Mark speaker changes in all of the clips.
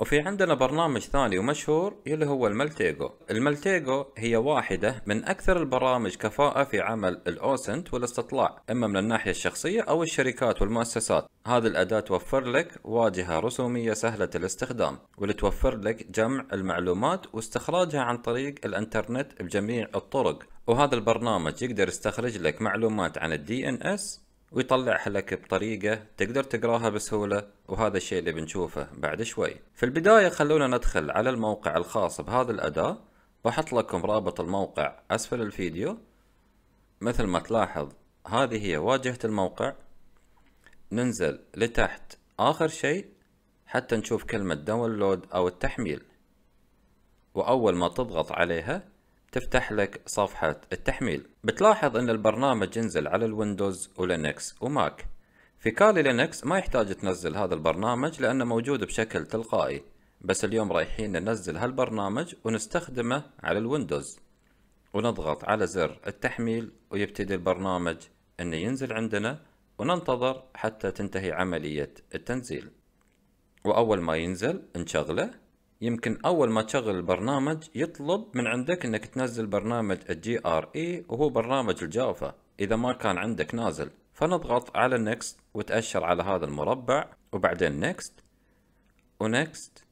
Speaker 1: وفي عندنا برنامج ثاني ومشهور اللي هو الملتيجو الملتيجو هي واحدة من أكثر البرامج كفاءة في عمل الأوسنت والاستطلاع إما من الناحية الشخصية أو الشركات والمؤسسات هذه الأداة توفر لك واجهة رسومية سهلة الاستخدام واللي توفر لك جمع المعلومات واستخراجها عن طريق الانترنت بجميع الطرق وهذا البرنامج يقدر يستخرج لك معلومات عن الدي ان اس ويطلعها لك بطريقة تقدر تقراها بسهولة وهذا الشيء اللي بنشوفه بعد شوي في البداية خلونا ندخل على الموقع الخاص بهذا الأداة بحط لكم رابط الموقع أسفل الفيديو مثل ما تلاحظ هذه هي واجهة الموقع ننزل لتحت آخر شيء حتى نشوف كلمة داونلود أو التحميل وأول ما تضغط عليها تفتح لك صفحة التحميل بتلاحظ ان البرنامج ينزل على الويندوز ولينكس وماك في كالي لينكس ما يحتاج تنزل هذا البرنامج لانه موجود بشكل تلقائي بس اليوم رايحين ننزل هالبرنامج ونستخدمه على الويندوز ونضغط على زر التحميل ويبتدي البرنامج انه ينزل عندنا وننتظر حتى تنتهي عملية التنزيل وأول ما ينزل نشغله يمكن اول ما تشغل البرنامج يطلب من عندك انك تنزل برنامج الجي ار اي وهو برنامج الجافا اذا ما كان عندك نازل فنضغط على نيكست وتأشر على هذا المربع وبعدين نيكست ونيكست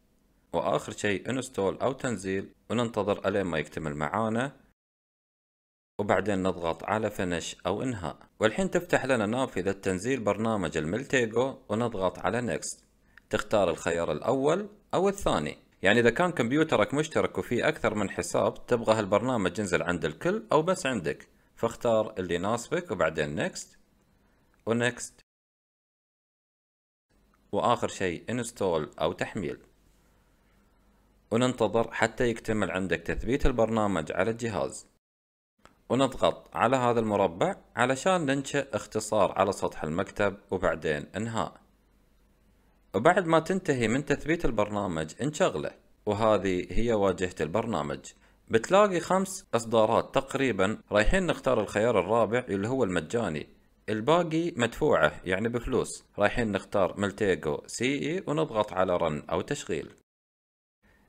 Speaker 1: واخر شيء انستول او تنزيل وننتظر الين ما يكتمل معانا وبعدين نضغط على فنش او انهاء والحين تفتح لنا نافذة تنزيل برنامج الملتيجو ونضغط على نيكست تختار الخيار الاول او الثاني يعني اذا كان كمبيوترك مشترك وفيه اكثر من حساب تبغى هالبرنامج ينزل عند الكل او بس عندك فاختار اللي يناسبك وبعدين نيكست ونيكست واخر شيء انستول او تحميل وننتظر حتى يكتمل عندك تثبيت البرنامج على الجهاز ونضغط على هذا المربع علشان ننشئ اختصار على سطح المكتب وبعدين انهاء وبعد ما تنتهي من تثبيت البرنامج انشغله وهذه هي واجهة البرنامج بتلاقي خمس اصدارات تقريبا رايحين نختار الخيار الرابع اللي هو المجاني الباقي مدفوعة يعني بفلوس رايحين نختار ملتيجو سي اي ونضغط على رن او تشغيل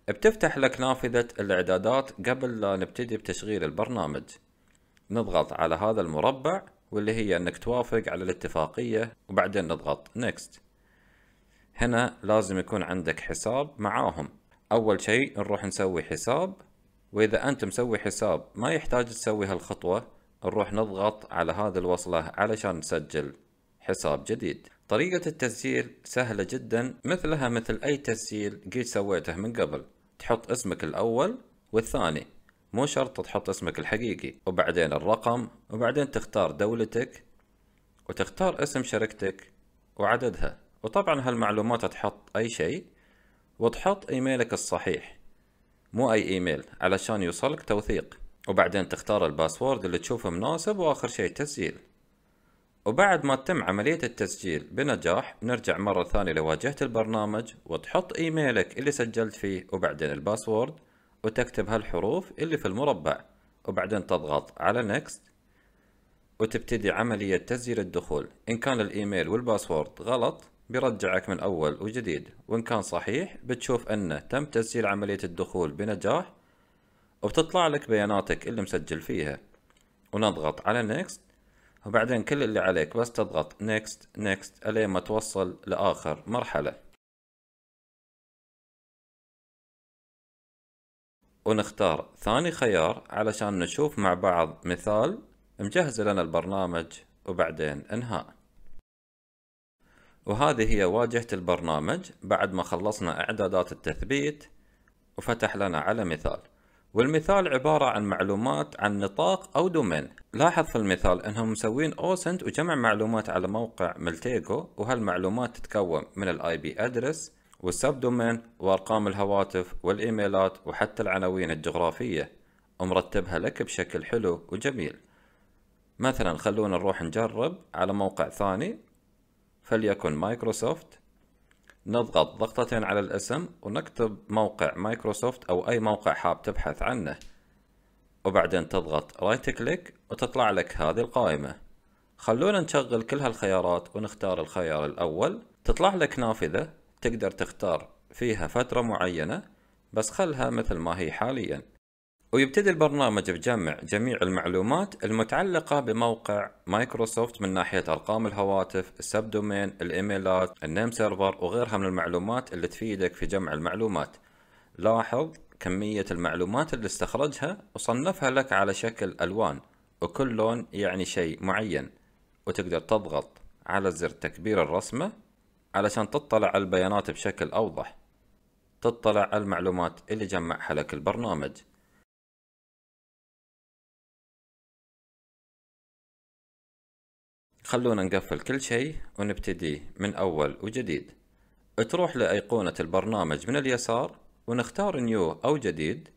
Speaker 1: بتفتح لك نافذة الاعدادات قبل لا نبتدي بتشغيل البرنامج نضغط على هذا المربع واللي هي انك توافق على الاتفاقية وبعدين نضغط نيكست هنا لازم يكون عندك حساب معاهم أول شيء نروح نسوي حساب وإذا أنت مسوي حساب ما يحتاج تسوي هالخطوة نروح نضغط على هذه الوصلة علشان نسجل حساب جديد طريقة التسجيل سهلة جدا مثلها مثل أي تسجيل قد سويته من قبل تحط اسمك الأول والثاني مو شرط تحط اسمك الحقيقي وبعدين الرقم وبعدين تختار دولتك وتختار اسم شركتك وعددها وطبعا هالمعلومات تحط أي شيء وتحط إيميلك الصحيح مو أي إيميل علشان يوصلك توثيق وبعدين تختار الباسورد اللي تشوفه مناسب وآخر شيء تسجيل وبعد ما تتم عملية التسجيل بنجاح نرجع مرة ثانية لواجهة البرنامج وتحط إيميلك اللي سجلت فيه وبعدين الباسورد وتكتب هالحروف اللي في المربع وبعدين تضغط على نكست وتبتدي عملية تسجيل الدخول إن كان الإيميل والباسورد غلط بيرجعك من أول وجديد وإن كان صحيح بتشوف أنه تم تسجيل عملية الدخول بنجاح وبتطلع لك بياناتك اللي مسجل فيها ونضغط على Next وبعدين كل اللي عليك بس تضغط Next Next ألين ما توصل لآخر مرحلة ونختار ثاني خيار علشان نشوف مع بعض مثال مجهز لنا البرنامج وبعدين انهاء وهذه هي واجهة البرنامج بعد ما خلصنا إعدادات التثبيت وفتح لنا على مثال والمثال عبارة عن معلومات عن نطاق أو دومين لاحظ في المثال أنهم مسوين أوسنت وجمع معلومات على موقع ملتيجو وهالمعلومات تتكون من الاي بي ادرس والسب دومين وأرقام الهواتف والإيميلات وحتى العناوين الجغرافية ومرتبها لك بشكل حلو وجميل مثلا خلونا نروح نجرب على موقع ثاني فليكن مايكروسوفت نضغط ضغطتين على الاسم ونكتب موقع مايكروسوفت او اي موقع حاب تبحث عنه وبعدين تضغط رايت كليك وتطلع لك هذه القائمة خلونا نشغل كل هالخيارات ونختار الخيار الاول تطلع لك نافذة تقدر تختار فيها فترة معينة بس خلها مثل ما هي حاليا ويبتدي البرنامج بجمع جميع المعلومات المتعلقة بموقع مايكروسوفت من ناحية أرقام الهواتف، السب دومين، الإيميلات، النيم سيرفر وغيرها من المعلومات اللي تفيدك في جمع المعلومات. لاحظ كمية المعلومات اللي استخرجها وصنفها لك على شكل ألوان وكل لون يعني شيء معين وتقدر تضغط على زر تكبير الرسمة علشان تطلع على البيانات بشكل أوضح تطلع على المعلومات اللي جمعها لك البرنامج خلونا نقفل كل شيء ونبتدي من أول وجديد تروح لأيقونة البرنامج من اليسار ونختار نيو أو جديد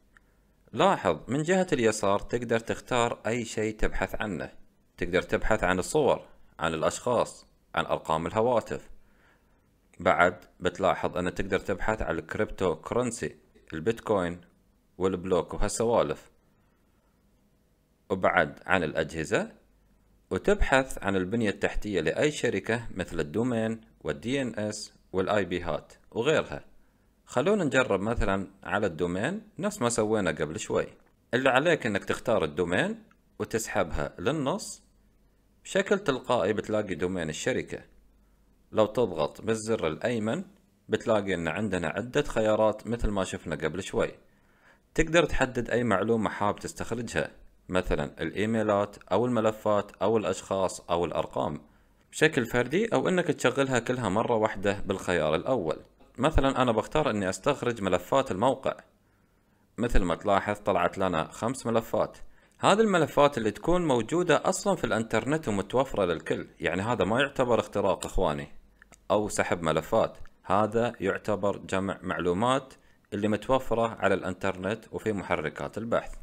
Speaker 1: لاحظ من جهة اليسار تقدر تختار أي شيء تبحث عنه تقدر تبحث عن الصور عن الأشخاص عن أرقام الهواتف بعد بتلاحظ أن تقدر تبحث عن الكريبتو كرنسي البيتكوين والبلوك وهالسوالف وبعد عن الأجهزة وتبحث عن البنية التحتية لأي شركة مثل الدومين والدي ان اس والاي بي هات وغيرها خلونا نجرب مثلا على الدومين نفس ما سوينا قبل شوي اللي عليك انك تختار الدومين وتسحبها للنص بشكل تلقائي بتلاقي دومين الشركة لو تضغط بالزر الأيمن بتلاقي ان عندنا عدة خيارات مثل ما شفنا قبل شوي تقدر تحدد أي معلومة حاب تستخرجها مثلا الايميلات او الملفات او الاشخاص او الارقام بشكل فردي او انك تشغلها كلها مرة واحدة بالخيار الاول مثلا انا بختار اني استخرج ملفات الموقع مثل ما تلاحظ طلعت لنا خمس ملفات هذه الملفات اللي تكون موجودة أصلا في الانترنت ومتوفرة للكل يعني هذا ما يعتبر اختراق إخواني أو سحب ملفات هذا يعتبر جمع معلومات اللي متوفرة على الانترنت وفي محركات البحث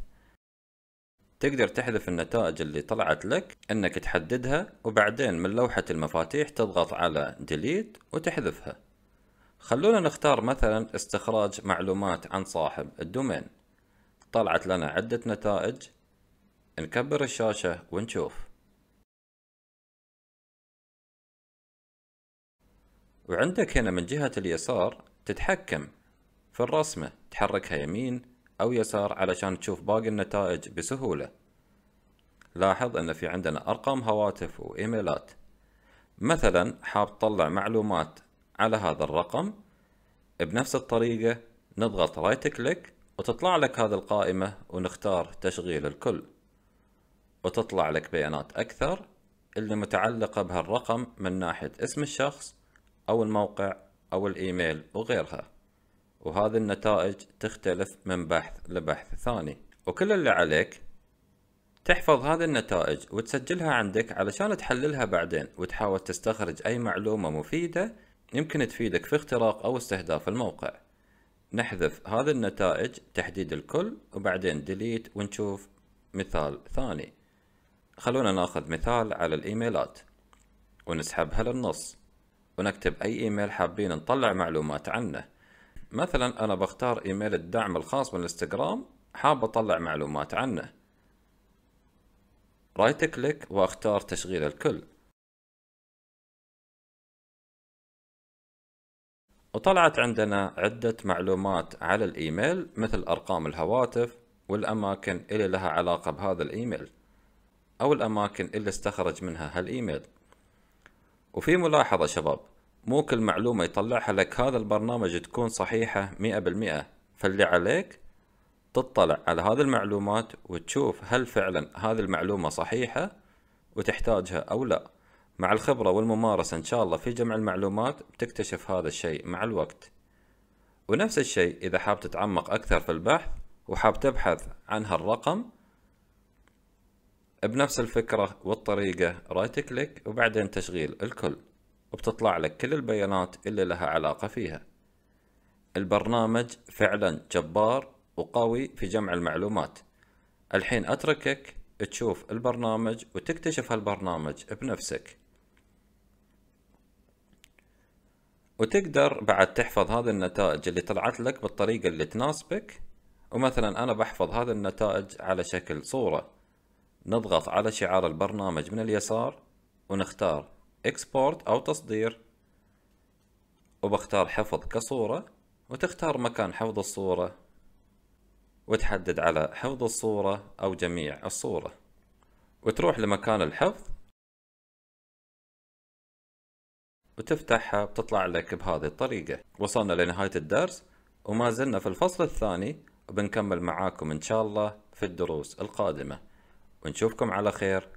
Speaker 1: تقدر تحذف النتائج اللي طلعت لك انك تحددها وبعدين من لوحة المفاتيح تضغط على ديليت وتحذفها خلونا نختار مثلا استخراج معلومات عن صاحب الدومين طلعت لنا عدة نتائج نكبر الشاشة ونشوف وعندك هنا من جهة اليسار تتحكم في الرسمة تحركها يمين أو يسار علشان تشوف باقي النتائج بسهولة لاحظ أن في عندنا أرقام هواتف وإيميلات مثلا حاب تطلع معلومات على هذا الرقم بنفس الطريقة نضغط رايت كليك وتطلع لك هذه القائمة ونختار تشغيل الكل وتطلع لك بيانات أكثر اللي متعلقة بهالرقم من ناحية اسم الشخص أو الموقع أو الإيميل وغيرها وهذه النتائج تختلف من بحث لبحث ثاني وكل اللي عليك تحفظ هذه النتائج وتسجلها عندك علشان تحللها بعدين وتحاول تستخرج أي معلومة مفيدة يمكن تفيدك في اختراق أو استهداف الموقع نحذف هذه النتائج تحديد الكل وبعدين ديليت ونشوف مثال ثاني خلونا ناخذ مثال على الإيميلات ونسحبها للنص ونكتب أي إيميل حابين نطلع معلومات عنه مثلا انا بختار ايميل الدعم الخاص بالانستغرام حاب اطلع معلومات عنه رايت كليك واختار تشغيل الكل وطلعت عندنا عدة معلومات على الإيميل مثل أرقام الهواتف والأماكن اللي لها علاقة بهذا الإيميل أو الأماكن اللي استخرج منها هالإيميل وفي ملاحظة شباب مو كل معلومة يطلعها لك هذا البرنامج تكون صحيحة مئة بالمئة فاللي عليك تطلع على هذه المعلومات وتشوف هل فعلا هذه المعلومة صحيحة وتحتاجها أو لا مع الخبرة والممارسة إن شاء الله في جمع المعلومات بتكتشف هذا الشيء مع الوقت ونفس الشيء إذا حاب تتعمق أكثر في البحث وحاب تبحث عن هالرقم بنفس الفكرة والطريقة رايت كليك وبعدين تشغيل الكل وبتطلع لك كل البيانات اللي لها علاقة فيها البرنامج فعلا جبار وقوي في جمع المعلومات الحين أتركك تشوف البرنامج وتكتشف هالبرنامج بنفسك وتقدر بعد تحفظ هذه النتائج اللي طلعت لك بالطريقة اللي تناسبك ومثلا أنا بحفظ هذه النتائج على شكل صورة نضغط على شعار البرنامج من اليسار ونختار اكسبورت او تصدير وبختار حفظ كصورة وتختار مكان حفظ الصورة وتحدد على حفظ الصورة او جميع الصورة وتروح لمكان الحفظ وتفتحها بتطلع لك بهذه الطريقة وصلنا لنهاية الدرس وما زلنا في الفصل الثاني وبنكمل معاكم إن شاء الله في الدروس القادمة ونشوفكم على خير